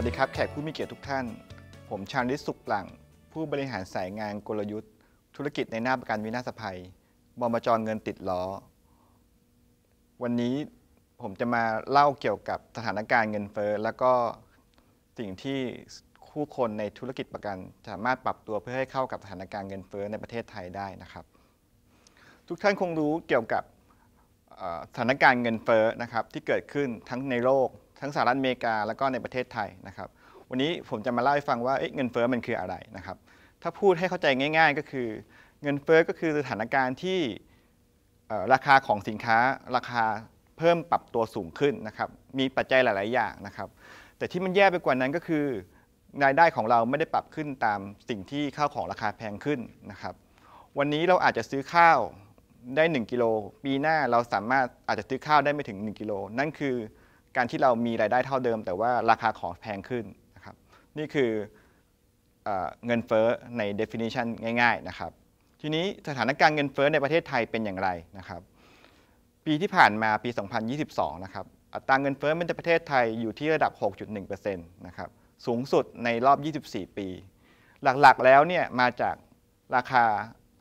วัสดีครับ แขกผู้มีเกียรติทุกท่าน ผมชาญธิ์สุขหลังผู้บริหารสายงานกลยุทธ์ ธุรกิจในหน้าประกันวินาศภัย บมจรเงินติดล้อวันนี้ผมจะมาเล่าเกี่ยวกับสถานการณ์เงินเฟ้อแล้วก็สิ่งที่คู่คนในธุรกิจประกัน สามารถปรับตัวเพื่อให้เข้ากับสถานการณ์เงินเฟ้อในประเทศไทยได้นะครับ ทุกท่านคงรู้เกี่ยวกับสถานการณ์เงินเฟ้อนะครับที่เกิดขึ้นทั้งในโลกทั้งสหรัฐอเมริกาแล้วก็ในประเทศไทยนะครับ วันนี้ผมจะมาเล่าให้ฟังว่าเงินเฟอ้อมันคืออะไรนะครับ ถ้าพูดให้เข้าใจง่าย ๆ ก็คือเงินเฟอ้อก็คือสถานการณ์ที่ราคาของสินค้าราคาเพิ่มปรับตัวสูงขึ้นนะครับ มีปัจจัยหลายๆอย่างนะครับ แต่ที่มันแย่ไปกว่านั้นก็คือ รายได้ของเราไม่ได้ปรับขึ้นตามสิ่งที่ข้าวของราคาแพงขึ้นนะครับ วันนี้เราอาจจะซื้อข้าวได้1กิโลปีหน้าเราสามารถอาจจะซื้อข้าวได้ไม่ถึง 1กิโลนั่นคือการที่เรามีรายได้เท่าเดิม แต่ว่าราคาของแพงขึ้นนะครับ นี่คือเงินเฟ้อใน definition ง่าย ๆนะครับ ทีนี้สถานการณ์เงินเฟ้อในประเทศไทยเป็นอย่างไรนะครับ ปีที่ผ่านมาปี 2022 นะครับอัตราเงินเฟ้อในประเทศไทยอยู่ที่ระดับ 6.1%นะครับสูงสุดในรอบ 24 ปี หลักๆแล้วเนี่ยมาจากราคา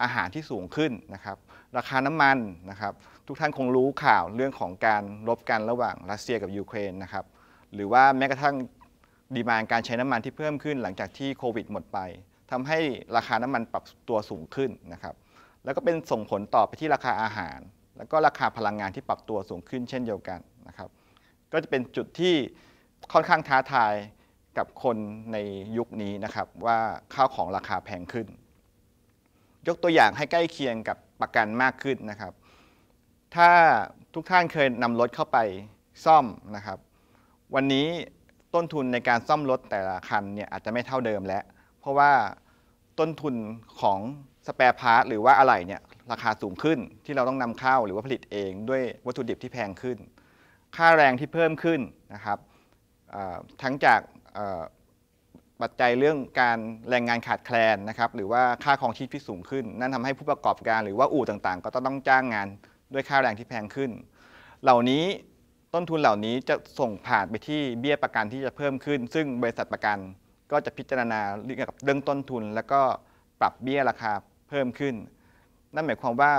อาหารที่สูงขึ้นนะครับราคาน้ำมันนะครับ ทุกท่านคงรู้ข่าวเรื่องของการรบกันระหว่างรัสเซียกับยูเครนนะครับ หรือว่าแม้กระทั่งดีมานการใช้น้ำมันที่เพิ่มขึ้นหลังจากที่โควิดหมดไป ทำให้ราคาน้ำมันปรับตัวสูงขึ้นนะครับ แล้วก็เป็นส่งผลต่อไปที่ราคาอาหาร แล้วก็ราคาพลังงานที่ปรับตัวสูงขึ้นเช่นเดียวกันนะครับ ก็จะเป็นจุดที่ค่อนข้างท้าทายกับคนในยุคนี้นะครับว่าข้าวของราคาแพงขึ้น ยกตัวอย่างให้ใกล้เคียงกับประกันมากขึ้นนะครับ ถ้าทุกท่านเคยนำรถเข้าไปซ่อมนะครับ วันนี้ต้นทุนในการซ่อมรถแต่ละคันเนี่ยอาจจะไม่เท่าเดิมแล้ว เพราะว่าต้นทุนของสแปร์พาร์ทหรือว่าอะไรเนี่ยราคาสูงขึ้นที่เราต้องนำเข้าหรือว่าผลิตเองด้วยวัตถุดิบที่แพงขึ้น ค่าแรงที่เพิ่มขึ้นนะครับทั้งจากปัจจัยเรื่องการแรงงานขาดแคลนนะครับ หรือว่าค่าครองชีพที่สูงขึ้น นั่นทำให้ผู้ประกอบการหรือว่าอู่ต่างๆ ก็ต้องจ้างงานด้วยค่าแรงที่แพงขึ้น เหล่านี้ต้นทุนเหล่านี้จะส่งผ่านไปที่เบี้ยประกันที่จะเพิ่มขึ้นซึ่งบริษัทประกันก็จะพิจารณาเรื่องกับเรื่องต้นทุน แล้วก็ปรับเบี้ยราคาเพิ่มขึ้น นั่นหมายความว่า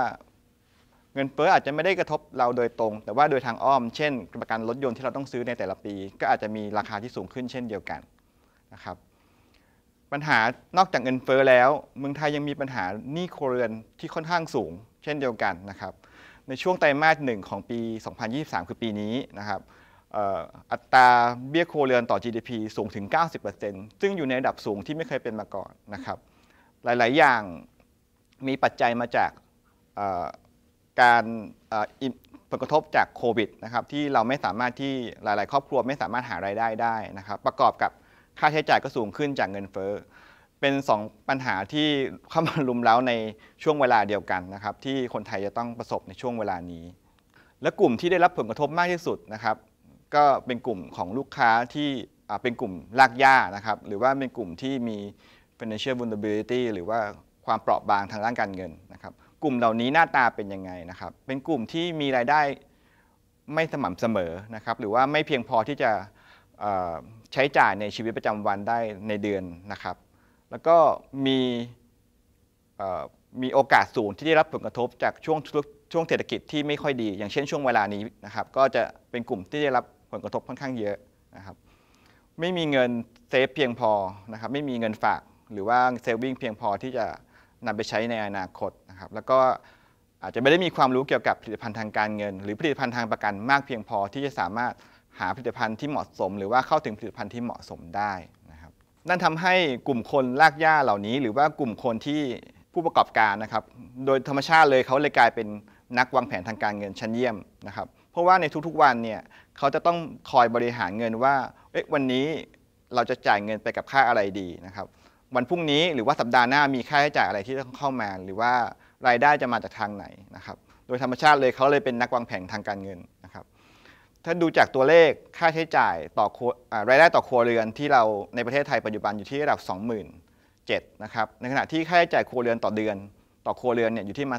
เงินเฟ้ออาจจะไม่ได้กระทบเราโดยตรง แต่ว่าโดยทางอ้อมเช่น ประกันรถยนต์ที่เราต้องซื้อในแต่ละปี ก็อาจจะมีราคาที่สูงขึ้น เช่นเดียวกันนะครับปัญหานอกจากเงินเฟ้อแล้วเมืองไทยยังมีปัญหาหนี้ครัวเรือนที่ค่อนข้างสูง เช่นเดียวกันนะครับในช่วงไตรมาสหนึ่งของปี 2023 คือปีนี้นะครับอัตราเบี้ยครัวเรือนต่อ GDP สูงถึง 90%ซึ่งอยู่ในระดับสูงที่ไม่เคยเป็นมาก่อนนะครับหลาย ๆ อย่างมีปัจจัยมาจากการผลกระทบจากโควิดนะครับที่เราไม่สามารถที่หลาย ๆ ครอบครัวไม่สามารถหารายได้ได้นะครับประกอบกับค่าใช้จ่ายก็สูงขึ้นจากเงินเฟ้อ เป็น 2 ปัญหาที่เข้ามาลุมเล้าในช่วงเวลาเดียวกันนะครับที่คนไทยจะต้องประสบในช่วงเวลานี้ และกลุ่มที่ได้รับผลกระทบมากที่สุดนะครับ ก็เป็นกลุ่มของลูกค้าที่เป็นกลุ่มลากย่านะครับหรือว่าเป็นกลุ่มที่มี financial vulnerability หรือว่าความเปราะบางทางด้านการเงินนะครับ กลุ่มเหล่านี้หน้าตาเป็นยังไงนะครับ เป็นกลุ่มที่มีรายได้ไม่สม่ำเสมอนะครับหรือว่าไม่เพียงพอที่จะใช้จ่ายในชีวิตประจำวันได้ในเดือนนะครับ แล้วก็มีมีโอกาสสูงที่ได้รับผลกระทบจากช่วงช่วงเศรษฐกิจที่ไม่ค่อยดี อย่างเช่นช่วงเวลานี้นะครับก็จะเป็นกลุ่มที่ได้รับผลกระทบค่อนข้างเยอะนะครับไม่มีเงินเซฟเพียงพอนะครับไม่มีเงินฝาก หรือว่าเซฟวิ่งเพียงพอที่จะนำไปใช้ในอนาคตนะครับแล้วก็อาจจะไม่ได้มีความรู้เกี่ยวกับผลิตภัณฑ์ทางการเงิน หรือผลิตภัณฑ์ทางประกันมากเพียงพอที่จะสามารถหาผลิตภัณฑ์ที่เหมาะสม หรือว่าเข้าถึงผลิตภัณฑ์ที่เหมาะสมได้นะครับนั่นทำให้กลุ่มคนลากหญ้าเหล่านี้ หรือว่ากลุ่มคนที่ผู้ประกอบการนะครับโดยธรรมชาติเลยเขาเลยกลายเป็นนักวางแผนทางการเงินชั้นเยี่ยมนะครับเพราะว่าในทุกๆวันเนี่ยเขาจะต้องคอยบริหารเงินว่าเอ๊ะวันนี้เราจะจ่ายเงินไปกับค่าอะไรดีนะครับวันพรุ่งนี้หรือว่าสัปดาห์หน้ามีค่าใช้จ่ายอะไรที่ต้องเข้ามา หรือว่ารายได้จะมาจากทางไหนนะครับโดยธรรมชาติเลยเขาเลยเป็นนักวางแผนทางการเงินถ้าดูจากตัวเลขค่าใช้จ่ายต่อรายได้ต่อครัวเรือนที่เราในประเทศไทยปัจจุบันอยู่ที่ระดับ27,000นะครับ ในขณะที่ค่าใช้จ่ายครัวเรือนต่อเดือน ต่อครัวเรือนเนี่ยอยู่ที่มา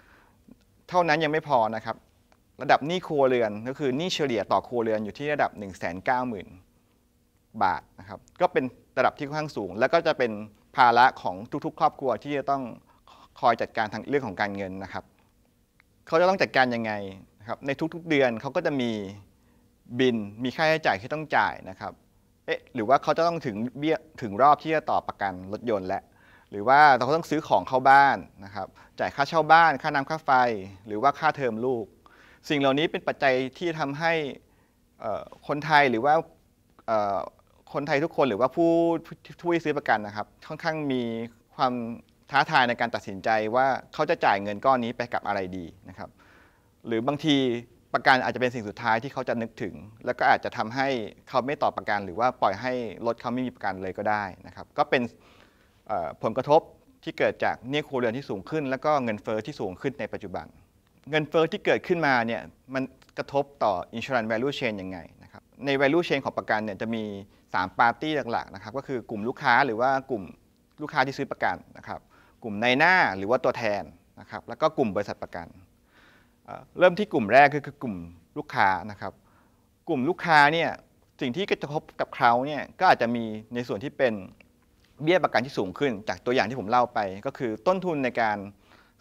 21,000เท่านั้นยังไม่พอนะครับ ระดับหนี้ครัวเรือน ก็คือหนี้เฉลี่ยต่อครัวเรือนอยู่ที่ระดับ 190,000 บาทนะครับก็เป็นระดับที่ค่อนข้างสูง แล้วก็จะเป็นภาระของทุกๆ ครอบครัวที่จะต้องคอยจัดการทางเรื่องของการเงินนะครับ เขาจะต้องจัดการยังไงครับในทุกๆเดือนเขาก็จะมีบินมีค่าใช้จ่ายที่ต้องจ่ายนะครับ เอ๊ะหรือว่าเขาจะต้องถึงเบี้ยถึงรอบที่จะต่อประกันรถยนต์และหรือว่าเราต้องซื้อของเข้าบ้านนะครับ จ่ายค่าเช่าบ้าน ค่าน้ำค่าไฟ หรือว่าค่าเทอมลูก สิ่งเหล่านี้เป็นปัจจัยที่ทำให้คนไทยหรือว่าคนไทยทุกคนหรือว่าผู้ผู้ที่ซื้อประกันนะครับค่อนข้างมีความท้าทายในการตัดสินใจว่าเขาจะจ่ายเงินก้อนนี้ไปกับอะไรดีนะครับหรือบางทีประกันอาจจะเป็นสิ่งสุดท้ายที่เขาจะนึกถึง แล้วก็อาจจะทำให้เขาไม่ต่อประกันหรือว่าปล่อยให้รถเขาไม่มีประกันเลยก็ได้นะครับก็เป็นผลกระทบที่เกิดจากเนี่ยครัวเรือนที่สูงขึ้น แล้วก็เงินเฟอ้อที่สูงขึ้นในปัจจุบัน เงินเฟอ้อที่เกิดขึ้นมาเนี่ยมันกระทบต่อ insurance value chain ยังไงนะครับใน value chain ของประกันเนี่ยจะมี 3ปาร์ตี้หลักๆนะครับก็คือกลุ่มลูกค้าหรือว่ากลุ่มลูกค้าที่ซื้อประกันนะครับกลุ่มในหน้าหรือว่าตัวแทนนะครับแล้วก็กลุ่มบริษัทประกันเริ่มที่กลุ่มแรกคือกลุ่มลูกค้านะครับ กลุ่มลูกค้าเนี่ยสิ่งที่กระทบกับเขาเนี่ยก็อาจจะมีในส่วนที่เป็นเบี้ยประกันที่สูงขึ้น จากตัวอย่างที่ผมเล่าไป ก็คือต้นทุนในการ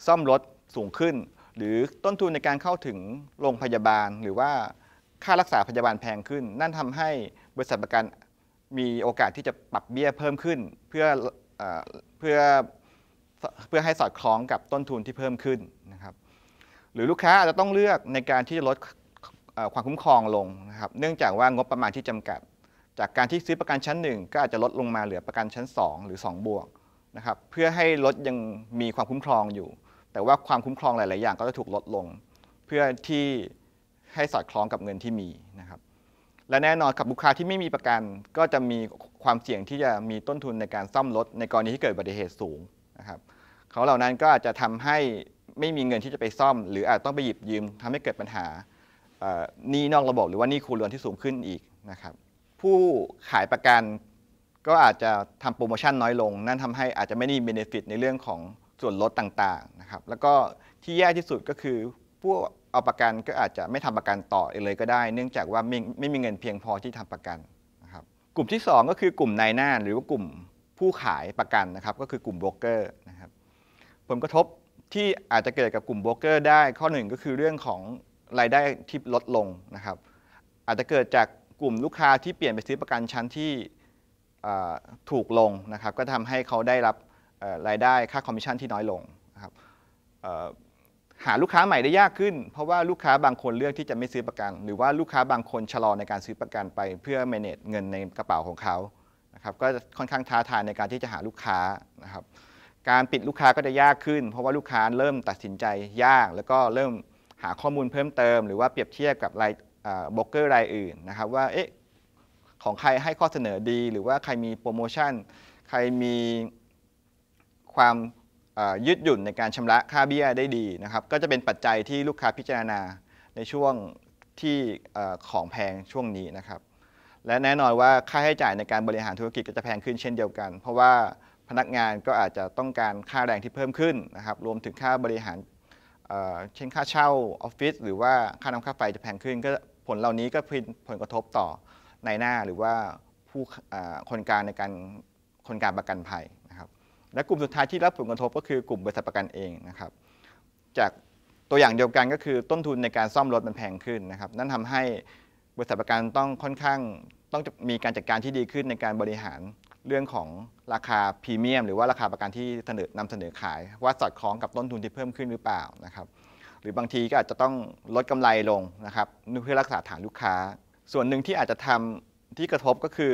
ซ่อมรถสูงขึ้น หรือต้นทุนในการเข้าถึงโรงพยาบาล หรือว่าค่ารักษาพยาบาลแพงขึ้น นั่นทำให้บริษัทประกันมีโอกาสที่จะปรับเบี้ยเพิ่มขึ้นเพื่อเพื่อเพื่อให้สอดคล้องกับต้นทุนที่เพิ่มขึ้นหรือลูกค้าอาจจะต้องเลือกในการที่จะลดความคุ้มครองลงนะครับเนื่องจากว่างบประมาณที่จำกัด จากการที่ซื้อประกันชั้น 1 ก็อาจจะลดลงมาเหลือประกันชั้น 2 หรือ2บวกนะครับเพื่อให้รถยังมีความคุ้มครองอยู่ แต่ว่าความคุ้มครองหลาย ๆ อย่างก็จะถูกลดลง เพื่อที่ให้สอดคล้องกับเงินที่มีนะครับ และแน่นอนกับลูกค้าที่ไม่มีประกันก็จะมีความเสี่ยงที่จะมีต้นทุนในการซ่อมรถในกรณีที่เกิดอุบัติเหตุสูงนะครับเขาเหล่านั้นก็อาจจะทำให้ไม่มีเงินที่จะไปซ่อม หรืออาจต้องไปหยิบยืมทำให้เกิดปัญหาหนี้นอกระบบหรือว่าหนี้ครูเรือนที่สูงขึ้นอีกนะครับ ผู้ขายประกันก็อาจจะทำโปรโมชั่นน้อยลง นั่นทำให้อาจจะไม่ได้เบเนฟิตในเรื่องของส่วนลดต่างๆนะครับแล้วก็ที่แย่ที่สุดก็คือ ผู้เอาประกันก็อาจจะไม่ทำประกันต่อเลยก็ได้ เนื่องจากว่าไม่ไม่มีเงินเพียงพอที่ทำประกันนะครับกลุ่มที่ 2 ก็คือกลุ่มนายหน้า หรือว่ากลุ่มผู้ขายประกันนะครับ ก็คือกลุ่มโบรกเกอร์นะครับผลกระทบที่อาจจะเกิดกับกลุ่มโบรกเกอร์ได้ข้อหนึ่งก็คือเรื่องของรายได้ที่ลดลงนะครับ อาจจะเกิดจากกลุ่มลูกค้าที่เปลี่ยนไปซื้อประกันชั้นที่ถูกลงนะครับก็ทำให้เขาได้รับรายได้ค่าคอมมิชชั่นที่น้อยลงนะครับหาลูกค้าใหม่ได้ยากขึ้น เพราะว่าลูกค้าบางคนเลือกที่จะไม่ซื้อประกัน หรือว่าลูกค้าบางคนชะลอในการซื้อประกันไปเพื่อ manage เงินในกระเป๋าของเขานะครับ ก็ค่อนข้างท้าทายในการที่จะหาลูกค้านะครับการปิดลูกค้าก็จะยากขึ้นเพราะว่าลูกค้าเริ่มตัดสินใจยาก แล้วก็เริ่มหาข้อมูลเพิ่มเติมหรือว่าเปรียบเทียบกับรายบล็อกเกอร์รายอื่นนะครับว่าเอ๊ะของใครให้ข้อเสนอดีหรือว่าใครมีโปรโมชั่นใครมีความยืดหยุ่นในการชำระค่าเบี้ยได้ดีนะครับก็จะเป็นปัจจัยที่ลูกค้าพิจารณาในช่วงที่ของแพงช่วงนี้นะครับและแน่นอนว่าค่าใช้จ่ายในการบริหารธุรกิจก็จะแพงขึ้นเช่นเดียวกัน เพราะว่านักงานก็อาจจะต้องการค่าแรงที่เพิ่มขึ้นนะครับรวมถึงค่าบริหารเช่นค่าเช่า ออฟฟิศหรือว่าค่าน้ำค่าไฟจะแพงขึ้นก็ผลเหล่านี้ก็นผลกระทบต่อในหน้าหรือว่าผู้คนการในการคนการประกันภัยนะครับและกลุ่มสุดท้ายที่รับผลกระทบก็คือกลุ่มบริษัทประกันเองนะครับจากตัวอย่างเดียวกันก็คือต้นทุนในการซ่อมรถมันแพงขึ้นนะครับนั่นทำให้บริษัทประกันต้องค่อนข้างต้องมีการจัดการที่ดีขึ้นในการบริหารเรื่องของราคาพรีเมียม หรือว่าราคาประกันที่เสนอนำเสนอขาย ว่าสอดคล้องกับต้นทุนที่เพิ่มขึ้นหรือเปล่านะครับ หรือบางทีก็อาจจะต้องลดกำไรลงนะครับเพื่อรักษาฐานลูกค้า ส่วนหนึ่งที่อาจจะทำที่กระทบก็คือ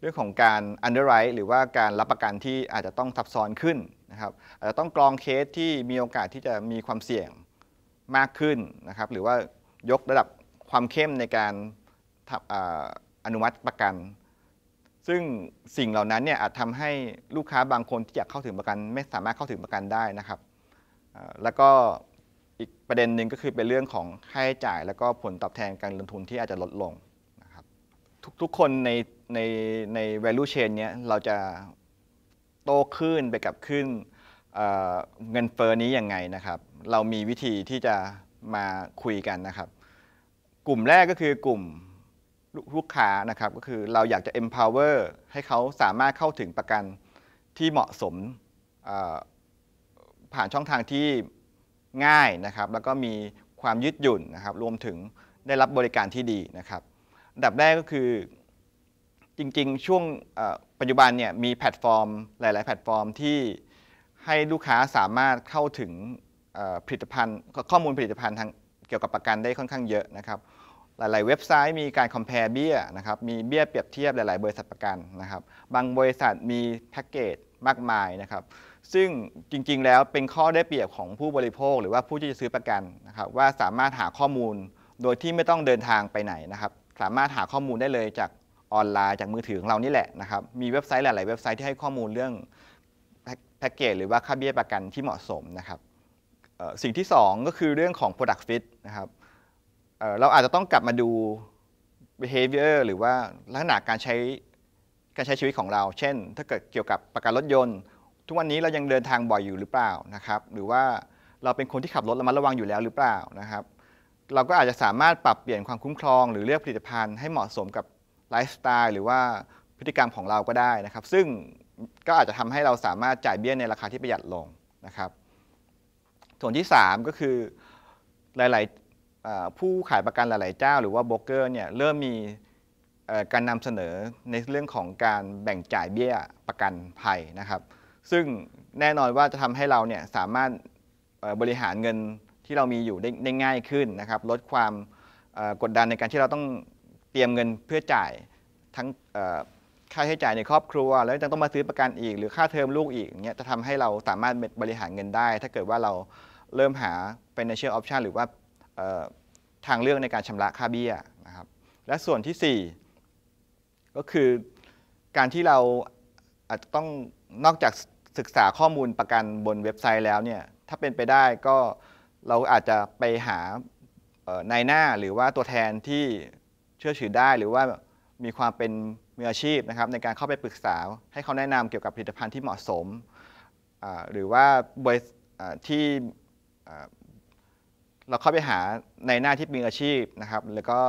เรื่องของการ underwrite หรือว่าการรับประกันที่อาจจะต้องซับซ้อนขึ้นนะครับอาจจะต้องกรองเคสที่มีโอกาสที่จะมีความเสี่ยงมากขึ้นนะครับหรือว่ายกระดับความเข้มในการอนุมัติประกันซึ่งสิ่งเหล่านั้นเนี่ยอาจทำให้ลูกค้าบางคนที่อยากเข้าถึงประกัน ไม่สามารถเข้าถึงประกันได้นะครับ แล้วก็อีกประเด็นหนึ่งก็คือเป็นเรื่องของค่าใช้จ่ายแล้วก็ผลตอบแทนการลงทุนที่อาจจะลดลงนะครับทุกๆคนในในใน value chain เนี้ยเราจะโตขึ้นไปกับขึ้นเเงินเฟอ้อนี้ยังไงนะครับ เรามีวิธีที่จะมาคุยกันนะครับ กลุ่มแรกก็คือกลุ่มลูกค้านะครับก็คือเราอยากจะ empower ให้เขาสามารถเข้าถึงประกันที่เหมาะสมผ่านช่องทางที่ง่ายนะครับแล้วก็มีความยืดหยุ่นนะครับรวมถึงได้รับบริการที่ดีนะครับอันดับแรกก็คือจริงๆช่วงปัจจุบันเนี่ยมีแพลตฟอร์มหลายๆแพลตฟอร์มที่ให้ลูกค้าสามารถเข้าถึงผลิตภัณฑ์ข้อมูลผลิตภัณฑ์ทางเกี่ยวกับประกันได้ค่อนข้างเยอะนะครับหลาย ๆ เว็บไซต์มีการ compare เบี้ยนะครับ มีเบี้ย เปรียบเทียบหลายๆบริษัทประกันนะครับ บางบริษัทมีแพ็กเกจมากมายนะครับ ซึ่งจริง ๆ แล้วเป็นข้อได้เปรียบของผู้บริโภคหรือว่าผู้ที่จะซื้อประกันนะครับ ว่าสามารถหาข้อมูลโดยที่ไม่ต้องเดินทางไปไหนนะครับ สามารถหาข้อมูลได้เลยจากออนไลน์จากมือถือของเรานี่แหละนะครับ มีเว็บไซต์หลาย ๆ เว็บไซต์ที่ให้ข้อมูลเรื่องแพ็กเกจหรือว่าค่าเบี้ยประกันที่เหมาะสมนะครับ สิ่งที่2ก็คือเรื่องของ product fit นะครับเราอาจจะต้องกลับมาดู behavior หรือว่าลักษณะการใช้การใช้ชีวิตของเรา เช่น ถ้าเกิดเกี่ยวกับประกันรถยนต์ ทุกวันนี้เรายังเดินทางบ่อยอยู่หรือเปล่า นะครับ หรือว่าเราเป็นคนที่ขับรถระมัดระวังอยู่แล้วหรือเปล่า นะครับ เราก็อาจจะสามารถปรับเปลี่ยนความคุ้มครอง หรือเลือกผลิตภัณฑ์ให้เหมาะสมกับไลฟ์สไตล์หรือว่าพฤติกรรมของเราก็ได้นะครับ ซึ่งก็อาจจะทำให้เราสามารถจ่ายเบี้ยในราคาที่ประหยัดลงนะครับ ส่วนที่3ก็คือหลาย ๆผู้ขายประกันหลาย ๆ เจ้าหรือว่าลบอกเกอร์เนี่ยเริ่มมีการนำเสนอในเรื่องของการแบ่งจ่ายเบี้ยประกันภัยนะครับซึ่งแน่นอนว่าจะทำให้เราเนี่ยสามารถบริหารเงินที่เรามีอยู่ได้ง่ายขึ้นนะครับ ลดความกดดันในการที่เราต้องเตรียมเงินเพื่อจ่ายทั้งค่าใช้จ่ายในครอบครัว แล้วยังต้องมาซื้อประกันอีกหรือค่าเทอมลูกอีกเนี่ยจะทำให้เราสามารถบริหารเงินได้ ถ้าเกิดว่าเราเริ่มหา financial option หรือว่าทางเลือกในการชำระค่าเบี้ยนะครับและส่วนที่ 4 ก็คือการที่เราอาจจะต้อง นอกจากศึกษาข้อมูลประกันบนเว็บไซต์แล้วเนี่ยถ้าเป็นไปได้ก็เราอาจจะไปหาในหน้าหรือว่าตัวแทนที่เชื่อถือได้หรือว่ามีความเป็นมืออาชีพนะครับ ในการเข้าไปปรึกษาให้เขาแนะนำเกี่ยวกับผลิตภัณฑ์ที่เหมาะสมหรือว่าบริที่เราเข้าไปหาในหน้าที่มีอาชีพนะครับ แล้วก็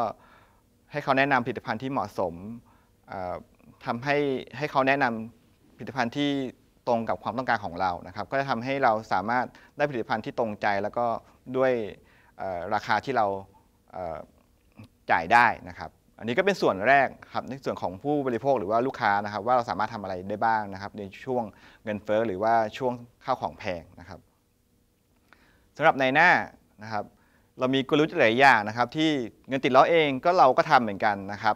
ให้เขาแนะนำผลิตภัณฑ์ที่เหมาะสมทำให้ให้เขาแนะนำผลิตภัณฑ์ที่ตรงกับความต้องการของเรา นะครับ ก็จะทำให้เราสามารถได้ผลิตภัณฑ์ที่ตรงใจ แล้วก็ด้วยราคาที่เราจ่ายได้นะครับ อันนี้ก็เป็นส่วนแรกครับ ในส่วนของผู้บริโภคหรือว่าลูกค้านะครับ ว่าเราสามารถทำอะไรได้บ้างนะครับ ในช่วงเงินเฟ้อหรือว่าช่วงข้าวของแพงนะครับสำหรับในหน้านะครับเรามีกลยุทธ์หลายอย่างนะครับที่เงินติดล้อเองก็เราก็ทำเหมือนกันนะครับ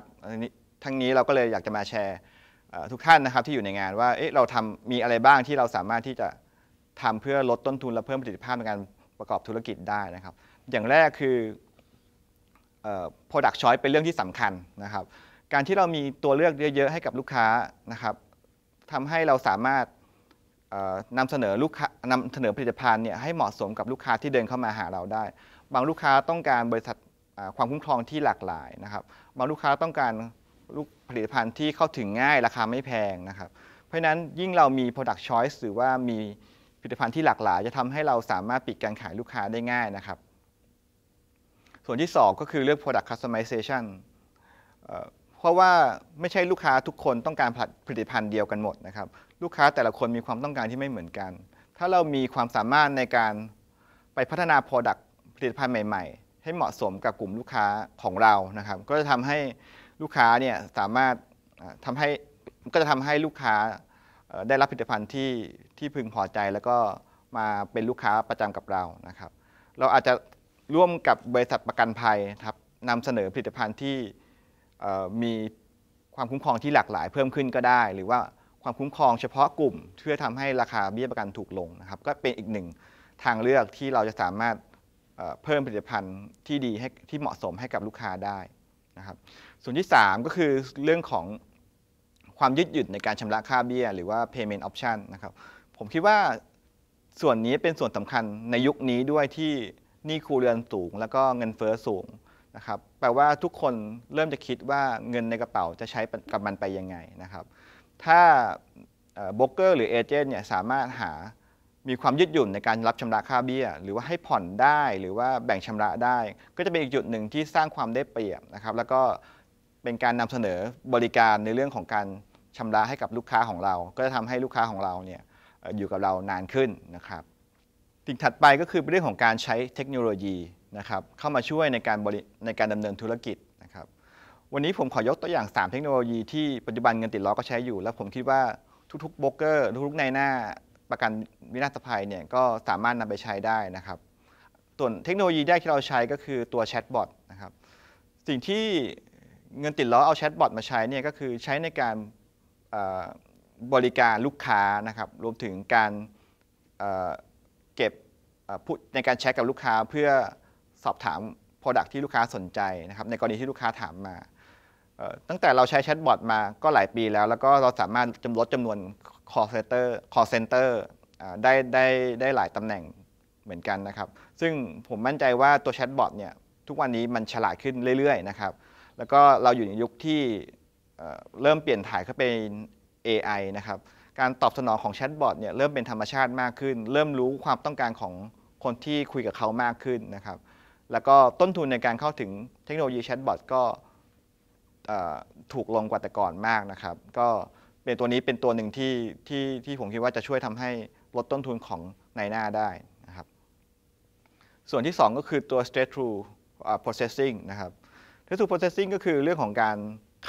ทั้งนี้เราก็เลยอยากจะมาแชร์ทุกท่านนะครับที่อยู่ในงานว่าเเราทำมีอะไรบ้างที่เราสามารถที่จะทำเพื่อลดต้นทุนและเพิ่มประสิทธิภาพในการประกอบธุรกิจได้นะครับ อย่างแรกคือ product choice เป็นเรื่องที่สำคัญนะครับการที่เรามีตัวเลือกเยอะๆ ให้กับลูกค้านะครับทำให้เราสามารถนำเสนอลูกค้านำเสนอผลิตภัณฑ์เนี่ยให้เหมาะสมกับลูกค้าที่เดินเข้ามาหาเราได้ บางลูกค้าต้องการบริษัทความคุ้มครองที่หลากหลายนะครับ บางลูกค้าต้องการลูกผลิตภัณฑ์ที่เข้าถึงง่ายราคาไม่แพงนะครับ เพราะฉะนั้นยิ่งเรามี product choice หรือว่ามีผลิตภัณฑ์ที่หลากหลาย จะทำให้เราสามารถปิดการขายลูกค้าได้ง่ายนะครับ ส่วนที่ 2 ก็คือเรื่อง product customization เพราะว่าไม่ใช่ลูกค้าทุกคนต้องการผลิตภัณฑ์เดียวกันหมดนะครับลูกค้าแต่ละคนมีความต้องการที่ไม่เหมือนกัน ถ้าเรามีความสามารถในการไปพัฒนา Product ผลิตภัณฑ์ใหม่ ๆ ให้เหมาะสมกับกลุ่มลูกค้าของเรา นะครับ ก็จะทำให้ลูกค้าเนี่ยสามารถทำให้ก็จะทำให้ลูกค้าได้รับผลิตภัณฑ์ที่ที่พึงพอใจแล้วก็มาเป็นลูกค้าประจำกับเรา นะครับ เราอาจจะร่วมกับบริษัทประกันภัยครับนำเสนอผลิตภัณฑ์ที่มีความคุ้มครองที่หลากหลาย เพิ่มขึ้นก็ได้ หรือว่าความคุ้มครองเฉพาะกลุ่มเพื่อทำให้ราคาเบี้ยประกันถูกลงนะครับ ก็เป็นอีกหนึ่งทางเลือกที่เราจะสามารถเพิ่มผลิตภัณฑ์ที่ดีให้ที่เหมาะสมให้กับลูกค้าได้นะครับ ส่วนที่ 3 ก็คือเรื่องของความยืดหยุ่นในการชำระค่าเบี้ยหรือว่า payment option นะครับผมคิดว่าส่วนนี้เป็นส่วนสำคัญในยุคนี้ด้วยที่หนี้ครูเรือนสูงแล้วก็เงินเฟอ้อสูงนะครับแปลว่าทุกคนเริ่มจะคิดว่าเงินในกระเป๋าจะใช้กับมันไปยังไงนะครับถ้าโบรกเกอร์หรือเอเจนต์เนี่ยสามารถหามีความยืดหยุ่นในการรับชำระค่าเบี้ย หรือว่าให้ผ่อนได้หรือว่าแบ่งชำระได้ ก็จะเป็นอีกจุดหนึ่งที่สร้างความได้เปรียบนะครับแล้วก็เป็นการนำเสนอบริการในเรื่องของการชำระให้กับลูกค้าของเรา ก็จะทำให้ลูกค้าของเราเนี่ยอยู่กับเรานานขึ้นนะครับสิ่งถัดไปก็คือเรื่องของการใช้เทคโนโลยีนะครับเข้ามาช่วยในการในการดำเนินธุรกิจวันนี้ผมขอยกตัวอย่าง 3 เทคโนโลยีที่ปัจจุบันเงินติดล้อก็ใช้อยู่ และผมคิดว่าทุกๆโบรกเกอร์ ทุกๆในหน้าประกันวินาศภัยเนี่ยก็สามารถนำไปใช้ได้นะครับส่วนเทคโนโลยีแรกที่เราใช้ก็คือตัวแชทบอทนะครับสิ่งที่เงินติดล้อเอาแชทบอทมาใช้เนี่ยก็คือใช้ในการบริการลูกค้านะครับรวมถึงการเก็บพูดในการแชทกับลูกค้าเพื่อสอบถาม Product ที่ลูกค้าสนใจนะครับในกรณีที่ลูกค้าถามมาตั้งแต่เราใช้แชทบอทมาก็หลายปีแล้ว แล้วก็เราสามารถจำลดจำนวน call center call center ได้ได้ได้หลายตำแหน่งเหมือนกันนะครับ ซึ่งผมมั่นใจว่าตัวแชทบอทเนี่ยทุกวันนี้มันฉลาดขึ้นเรื่อยๆนะครับแล้วก็เราอยู่ในยุคที่เริ่มเปลี่ยนถ่ายเข้าเป็น AI นะครับการตอบสนองของแชทบอทเนี่ยเริ่มเป็นธรรมชาติมากขึ้น เริ่มรู้ความต้องการของคนที่คุยกับเขามากขึ้นนะครับแล้วก็ต้นทุนในการเข้าถึงเทคโนโลยีแชทบอทก็ถูกลงกว่าแต่ก่อนมากนะครับ ก็เป็นตัวนี้เป็นตัวหนึ่งที่ที่ที่ผมคิดว่าจะช่วยทำให้ลดต้นทุนของในหน้าได้นะครับ ส่วนที่ 2 ก็คือตัว straight through processing นะครับ straight through processing ก็คือเรื่องของการ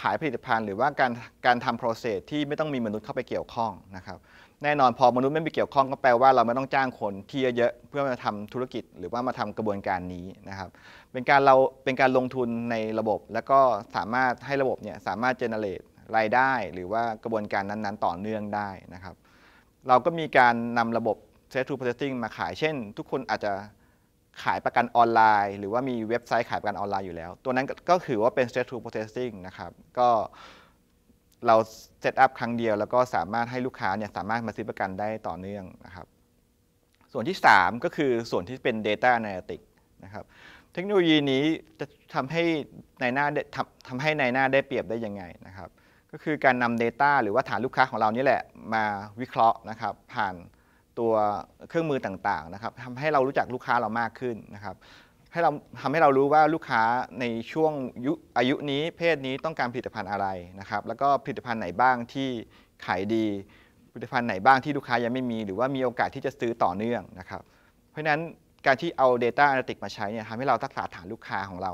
ขายผลิตภัณฑ์หรือว่าการการทำ process ที่ไม่ต้องมีมนุษย์เข้าไปเกี่ยวข้องนะครับแน่นอนพอมนุษย์ไม่ไปเกี่ยวข้องก็แปลว่าเราไม่ต้องจ้างคนที่เยอะๆเพื่อมาทำธุรกิจหรือว่ามาทำกระบวนการนี้นะครับเป็นการเราเป็นการลงทุนในระบบแล้วก็สามารถให้ระบบเนี่ยสามารถเจเนเรตรายได้ หรือว่ากระบวนการนั้น ๆ ต่อเนื่องได้นะครับ เราก็มีการนำระบบ s ซ t to p r o c ิ s s i n g มาขายเช่น ทุกคนอาจจะขายประกันออนไลน์ หรือว่ามีเว็บไซต์ขายประกันออนไลน์อยู่แล้ว ตัวนั้นก็ถือว่าเป็น s ซ t to p r o c ิ s s i n g นะครับ ก็เราเซตอัพครั้งเดียว แล้วก็สามารถให้ลูกค้าเนี่ยสามารถมาซื้อประกันได้ต่อเนื่องนะครับ ส่วนที่3ก็คือส่วนที่เป็น Data Analytics นะครับ เทคโนโลยีนี้จะทำให้ในหน้าทำทำให้ในหน้าได้เปรียบได้ยังไงนะครับ ก็คือการนำ Data หรือว่าฐานลูกค้าของเรานี่แหละ มาวิเคราะห์นะครับ ผ่านตัวเครื่องมือต่างๆนะครับทำให้เรารู้จักลูกค้าเรามากขึ้นนะครับให้เราทำให้เรารู้ว่าลูกค้าในช่วงยุอายุนี้ เพศนี้ต้องการผลิตภัณฑ์อะไรนะครับ แล้วก็ผลิตภัณฑ์ไหนบ้างที่ขายดีผลิตภัณฑ์ไหนบ้างที่ลูกค้ายังไม่มีหรือว่ามีโอกาสที่จะซื้อต่อเนื่องนะครับ เพราะฉะนั้นการที่เอา Data Analytics มาใช้เนี่ยทำให้เราทักษาฐานลูกค้าของเรา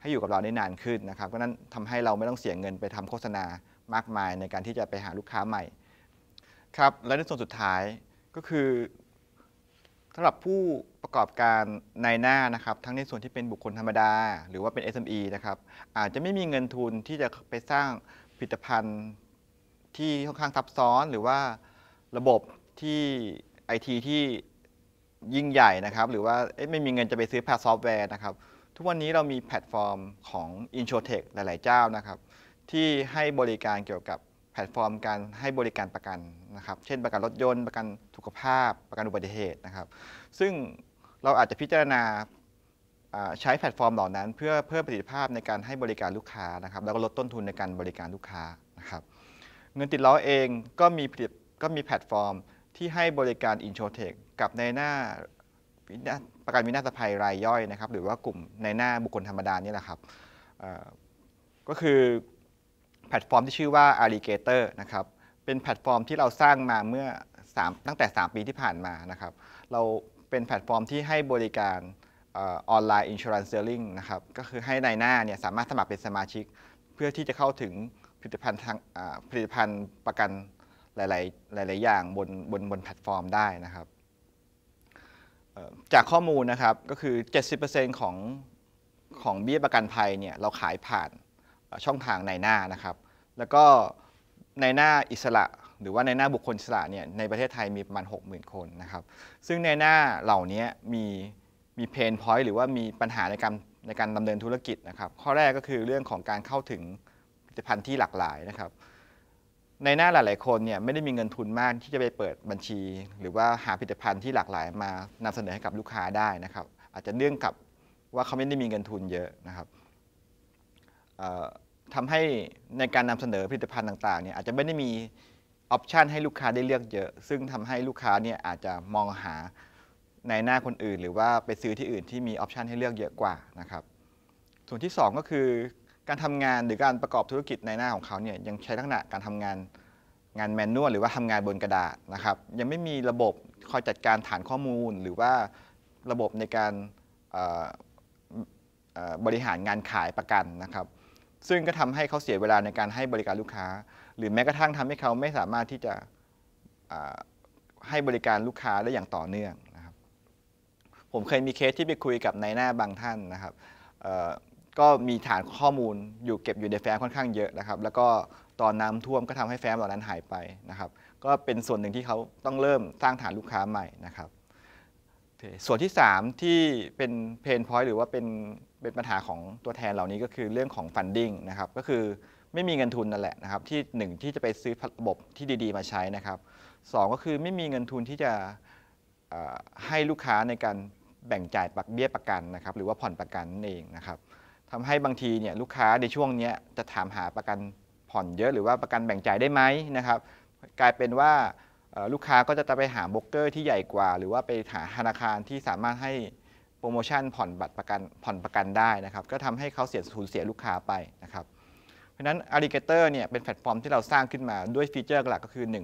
ให้อยู่กับเราได้นานขึ้นนะครับเพราะนั้นทำให้เราไม่ต้องเสียเงินไปทำโฆษณามากมายในการที่จะไปหาลูกค้าใหม่ครับและในส่วนสุดท้ายก็คือสำหรับผู้ประกอบการในหน้านะครับ ทั้งในส่วนที่เป็นบุคคลธรรมดา หรือว่าเป็น SME นะครับอาจจะไม่มีเงินทุนที่จะไปสร้างผลิตภัณฑ์ที่ค่อนข้างซับซ้อนหรือว่าระบบที่ไอทีที่ยิ่งใหญ่นะครับหรือว่าไม่มีเงินจะไปซื้อแพทซอฟต์แวร์นะครับ ทุกวันนี้เรามีแพลตฟอร์มของ i n s u r t e c h หลายๆ เจ้านะครับที่ให้บริการเกี่ยวกับพลตฟอร์มการให้บริการประกันนะครับ เช่น ประกันรถยนต์ประกันสุขภาพ ประกันอุบัติเหตุนะครับ ซึ่งเราอาจจะพิจารณาใช้แพลตฟอร์มเหล่านั้น เพื่อเพิ่มประสิทธิภาพในการให้บริการลูกค้านะครับ แล้วก็ลดต้นทุนในการบริการลูกค้านะครับ เงินติดล้อเองก็มีก็มีแพลตฟอร์มที่ให้บริการอินโชเทคกับในหน้าประกันวินาศภัยรายย่อยนะครับ หรือว่ากลุ่มในหน้าบุคคลธรรมดานี่แหละครับก็คือแพลตฟอร์มที่ชื่อว่า Alligator นะครับ เป็นแพลตฟอร์มที่เราสร้างมาเมื่อ 3 ตั้งแต่ 3 ปีที่ผ่านมานะครับ เราเป็นแพลตฟอร์มที่ให้บริการออนไลน์อินชูรันเซอร์ลิงนะครับ ก็คือให้นายหน้าเนี่ยสามารถสมัครเป็นสมาชิก เพื่อที่จะเข้าถึงผลิตภัณฑ์ทางผลิตภัณฑ์ประกันหลายๆหลายๆอย่างบนบนบนแพลตฟอร์มได้นะครับ จากข้อมูลนะครับก็คือ70%ของของเบี้ยประกันภัยเนี่ยเราขายผ่านช่องทางในหน้านะครับ แล้วก็ในหน้าอิสระหรือว่าในหน้าบุคคลอิสระเนี่ยในประเทศไทยมีประมาณ 60,000 คนนะครับ ซึ่งในหน้าเหล่านี้มีมีเพนพอยต์หรือว่ามีปัญหาในการในการดำเนินธุรกิจนะครับ ข้อแรกก็คือเรื่องของการเข้าถึงผลิตภัณฑ์ที่หลากหลายนะครับ ในหน้าหลาย ๆคนเนี่ยไม่ได้มีเงินทุนมากที่จะไปเปิดบัญชี หรือว่าหาผลิตภัณฑ์ที่หลากหลาย มานำเสนอให้กับลูกค้าได้นะครับ อาจจะเนื่องกับว่าเขาไม่ได้มีเงินทุนเยอะนะครับทำให้ในการนำเสนอผลิตภัณฑ์ต่าง ๆเนี่ยอาจจะไม่ได้มีออปชันให้ลูกค้าได้เลือกเยอะ ซึ่งทำให้ลูกค้าเนี่ยอาจจะมองหาในหน้าคนอื่น หรือว่าไปซื้อที่อื่น ที่มีออปชันให้เลือกเยอะกว่านะครับ ส่วนที่ 2 ก็คือการทำงานหรือการประกอบธุรกิจในหน้าของเขาเนี่ยยังใช้ลักษณะการทำงานงานแมนนวลหรือว่าทำงานบนกระดาษนะครับ ยังไม่มีระบบคอยจัดการฐานข้อมูลหรือว่าระบบในการบริหารงานขายประกันนะครับซึ่งก็ทำให้เขาเสียเวลาในการให้บริการลูกค้า หรือแม้กระทั่งทำให้เขาไม่สามารถที่จะให้บริการลูกค้าได้อย่างต่อเนื่องนะครับผมเคยมีเคสที่ไปคุยกับนายหน้าบางท่านนะครับก็มีฐานข้อมูลอยู่เก็บอยู่ในแฟ้มค่อนข้างเยอะนะครับ แล้วก็ตอนน้าท่วมก็ทำให้แฟ้มเหล่านั้นหายไปนะครับ ก็เป็นส่วนหนึ่งที่เขาต้องเริ่มสร้างฐานลูกค้าใหม่นะครับส่วนที่ 3ที่เป็นเพนพอยต์หรือว่าเป็นเป็นปัญหาของตัวแทนเหล่านี้ก็คือเรื่องของฟันดิ้งนะครับก็คือไม่มีเงินทุนนั่นแหละนะครับที่หนึ่งที่จะไปซื้อระบบที่ดีๆมาใช้นะครับสองก็คือไม่มีเงินทุนที่จะให้ลูกค้าในการแบ่งจ่ายปักเบี้ยประกันนะครับหรือว่าผ่อนประกันนั่นเองนะครับทำให้บางทีเนี่ยลูกค้าในช่วงนี้จะถามหาประกันผ่อนเยอะหรือว่าประกันแบ่งจ่ายได้ไหมนะครับ กลายเป็นว่าลูกค้าก็จะไปหาโบอกเกอร์ ที่ใหญ่กว่า หรือว่าไปหาธนาคารที่สามารถให้รโมชั่นผ่อนบัตรประกันผ่อนประกันได้นะครับก็ทำให้เขาเสียสูญเสียลูกค้าไปนะครับเพราะฉะนั้น a l เกเตอร์เนี่ยเป็นแพลตฟอร์มที่เราสร้างขึ้นมาด้วยฟีเจอร์หลักก็คือ1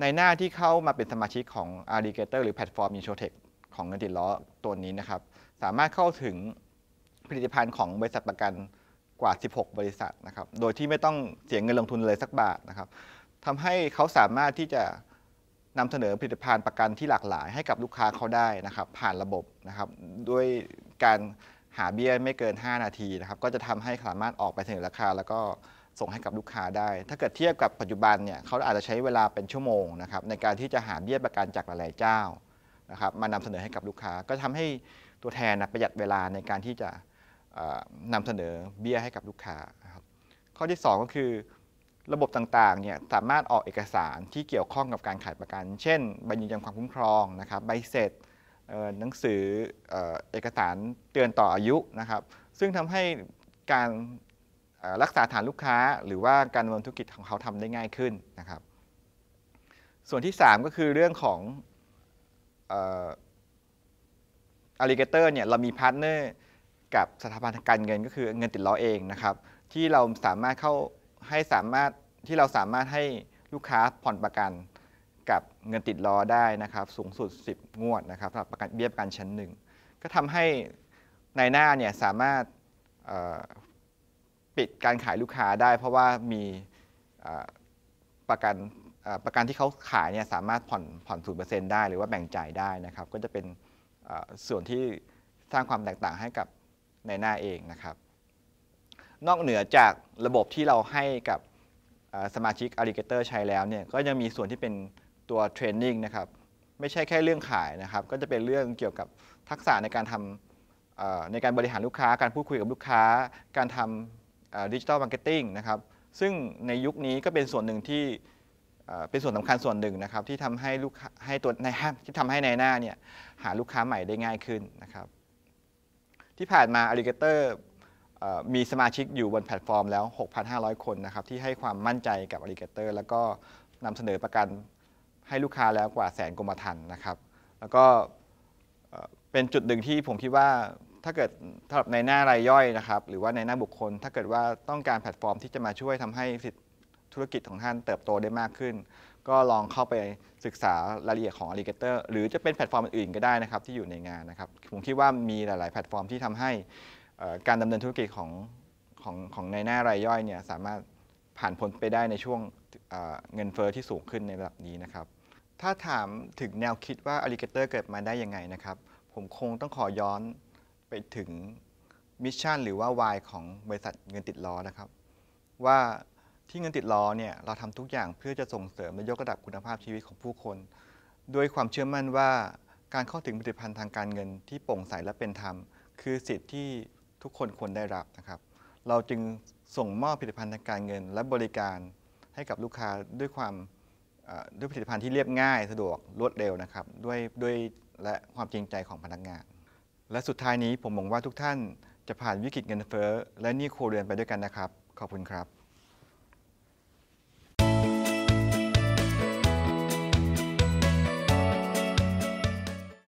ในหน้าที่เข้ามาเป็นสมาชิกของ a l เกเตอร์หรือแพลตฟอร์ม i n s u r t e c ของเงินติดล้อตัวนี้นะครับสามารถเข้าถึงผลิตภัณฑ์ของบริษัทประกันกว่า 16 บริษัทนะครับโดยที่ไม่ต้องเสียเงินลงทุนเลยสักบาทนะครับทำให้เขาสามารถที่จะนำเสนอผลิตภัณฑ์ประกันที่หลากหลาย ให้กับลูกค้าเขาได้นะครับ ผ่านระบบนะครับด้วยการหาเบี้ยไม่เกิน 5 นาทีนะครับ ก็จะทำให้สามารถออกไปเสนอราคา แล้วก็ส่งให้กับลูกค้าได้ ถ้าเกิดเทียบกับปัจจุบันเนี่ยเขาอาจจะใช้เวลาเป็นชั่วโมงนะครับในการที่จะหาเบี้ยประกันจากหลายๆเจ้านะครับมานำเสนอให้กับลูกค้าก็ทำให้ตัวแทนนะประหยัดเวลาในการที่จะนำเสนอเบี้ยให้กับลูกค้าครับข้อที่ 2 ก็คือระบบต่างๆเนี่ยสามารถออกเอกสารที่เกี่ยวข้องกับการขายประกัน เช่นใบยืนยันความคุ้มครองนะครับใบเสร็จหนังสือเอกสารเตือนต่ออายุนะครับ ซึ่งทำให้การรักษาฐานลูกค้า หรือว่าการดำเนินธุรกิจของเขาทำได้ง่ายขึ้นนะครับ ส่วนที่ 3 ก็คือเรื่องของอาริเกเตอร์เนี่ยเรามีพาร์ทเนอร์กับสถาบันการเงินก็คือเงินติดล้อเองนะครับที่เราสามารถเข้าให้สามารถที่เราสามารถให้ลูกค้าผ่อนประกันกับเงินติดล้อได้นะครับ สูงสุด 10 งวดนะครับสำหรับประกันเบี้ยประกันชั้นหนึ่งก็ทำให้ในหน้าเนี่ยสามารถปิดการขายลูกค้าได้ เพราะว่ามีประกันประกันที่เขาขายเนี่ยสามารถผ่อนผ่อนศูนเปอร์เซ็นได้ หรือว่าแบ่งจ่ายได้นะครับ ก็จะเป็นส่วนที่สร้างความแตกต่างให้กับในหน้าเองนะครับนอกเหนือจากระบบที่เราให้กับสมาชิก Alligator ใช้แล้วเนี่ยก็ยังมีส่วนที่เป็นตัวเทรนนิ่งนะครับไม่ใช่แค่เรื่องขายนะครับก็จะเป็นเรื่องเกี่ยวกับทักษะในการทำในการบริหารลูกค้า การพูดคุยกับลูกค้า การทำดิจิทัลมาร์เก็ตติ้งนะครับซึ่งในยุคนี้ก็เป็นส่วนหนึ่งที่เป็นส่วนสำคัญส่วนหนึ่งนะครับที่ทำให้ลูกให้ตัวในห้างที่ทำให้ในหน้าเนี่ยหาลูกค้าใหม่ได้ง่ายขึ้นนะครับที่ผ่านมา Alligator มีสมาชิกอยู่บนแพลตฟอร์มแล้ว 6,500 คนนะครับที่ให้ความมั่นใจกับอลิเกเตอร์แล้วก็นำเสนอประกันให้ลูกค้าแล้วกว่าแสนกรมธรรม์นะครับ แล้วก็เป็นจุดหนึ่งที่ผมคิดว่าถ้าเกิดสำหรับในหน้ารายย่อยนะครับ หรือว่าในหน้าบุคคลถ้าเกิดว่าต้องการแพลตฟอร์มที่จะมาช่วยทำให้ธุรกิจของท่านเติบโตได้มากขึ้น ก็ลองเข้าไปศึกษารายละเอียดของอลิเกเตอร์หรือจะเป็นแพลตฟอร์มอื่นก็ได้นะครับที่อยู่ในงานนะครับผมคิดว่ามีหลาย ๆ แพลตฟอร์มที่ทำาให้การดำเนินธุรกิจของของของในหน้ารายย่อยเนี่ยสามารถผ่านพ้นไปได้ในช่วงเงินเฟอ้อที่สูงขึ้นในระดับนี้นะครับ ถ้าถามถึงแนวคิดว่าอลิเกเตอร์เกิดมาได้ยังไงนะครับ ผมคงต้องขอย้อนไปถึงมิชชั่นหรือว่าวายของบริษัทเงินติดล้อนะครับ ว่าที่เงินติดล้อเนี่ยเราทำทุกอย่างเพื่อจะส่งเสริมและยกระดับคุณภาพชีวิตของผู้คน ด้วยความเชื่อมั่นว่าการเข้าถึงผลิตภัณฑ์ทางการเงินที่โปร่งใสและเป็นธรรม คือสิทธิที่ทุกคนควรได้รับนะครับ เราจึงส่งมอบผลิตภัณฑ์ทางการเงิน และบริการให้กับลูกค้าด้วยความด้วยผลิตภัณฑ์ที่เรียบง่าย สะดวกรวดเร็วนะครับด้วยด้วยและความจริงใจของพนักงาน และสุดท้ายนี้ผมหวังว่าทุกท่านจะผ่านวิกฤตเงินเฟ้อ และนีโครัวเรือนไปด้วยกันนะครับ ขอบคุณครับ